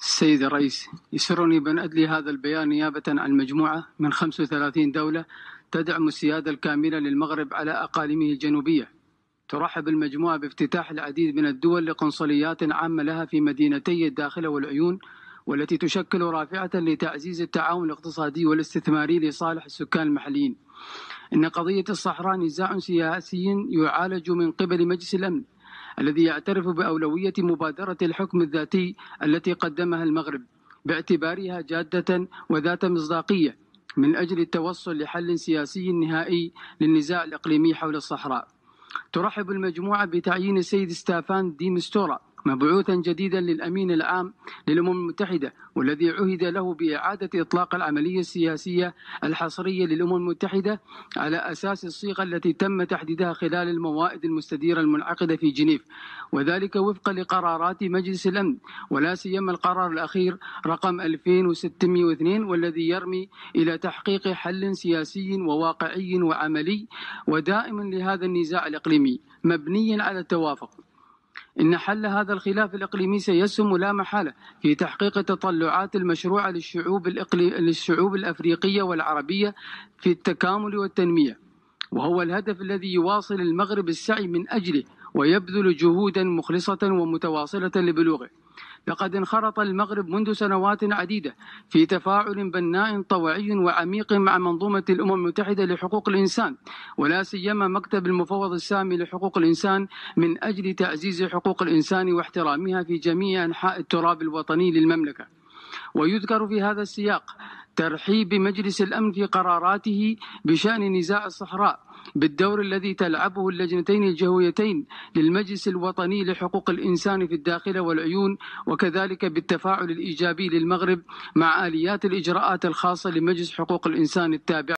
السيد الرئيس يسرني بأن أدلي هذا البيان نيابة عن مجموعة من 35 دولة تدعم السيادة الكاملة للمغرب على أقاليمه الجنوبية ترحب المجموعة بافتتاح العديد من الدول لقنصليات عامة لها في مدينتي الداخلة والعيون والتي تشكل رافعة لتعزيز التعاون الاقتصادي والاستثماري لصالح السكان المحليين إن قضية الصحراء نزاع سياسي يعالج من قبل مجلس الأمن الذي يعترف باولويه مبادره الحكم الذاتي التي قدمها المغرب باعتبارها جاده وذات مصداقيه من اجل التوصل لحل سياسي نهائي للنزاع الاقليمي حول الصحراء. ترحب المجموعه بتعيين السيد ستافان ديمستورا مبعوثا جديدا للأمين العام للأمم المتحدة والذي عهد له بإعادة إطلاق العملية السياسية الحصرية للأمم المتحدة على أساس الصيغة التي تم تحديدها خلال الموائد المستديرة المنعقدة في جنيف وذلك وفقا لقرارات مجلس الأمن ولا سيما القرار الأخير رقم 2602 والذي يرمي إلى تحقيق حل سياسي وواقعي وعملي ودائم لهذا النزاع الإقليمي مبنيا على التوافق إن حل هذا الخلاف الإقليمي سيسهم لا محالة في تحقيق التطلعات المشروعة للشعوب, الإقلي... للشعوب الأفريقية والعربية في التكامل والتنمية وهو الهدف الذي يواصل المغرب السعي من أجله ويبذل جهودا مخلصة ومتواصلة لبلوغه لقد انخرط المغرب منذ سنوات عديدة في تفاعل بناء طوعي وعميق مع منظومة الأمم المتحدة لحقوق الإنسان ولا سيما مكتب المفوض السامي لحقوق الإنسان من أجل تعزيز حقوق الإنسان واحترامها في جميع أنحاء التراب الوطني للمملكة ويذكر في هذا السياق ترحيب مجلس الأمن في قراراته بشأن نزاع الصحراء بالدور الذي تلعبه اللجنتين الجهويتين للمجلس الوطني لحقوق الإنسان في الداخل والعيون وكذلك بالتفاعل الإيجابي للمغرب مع آليات الإجراءات الخاصة لمجلس حقوق الإنسان التابع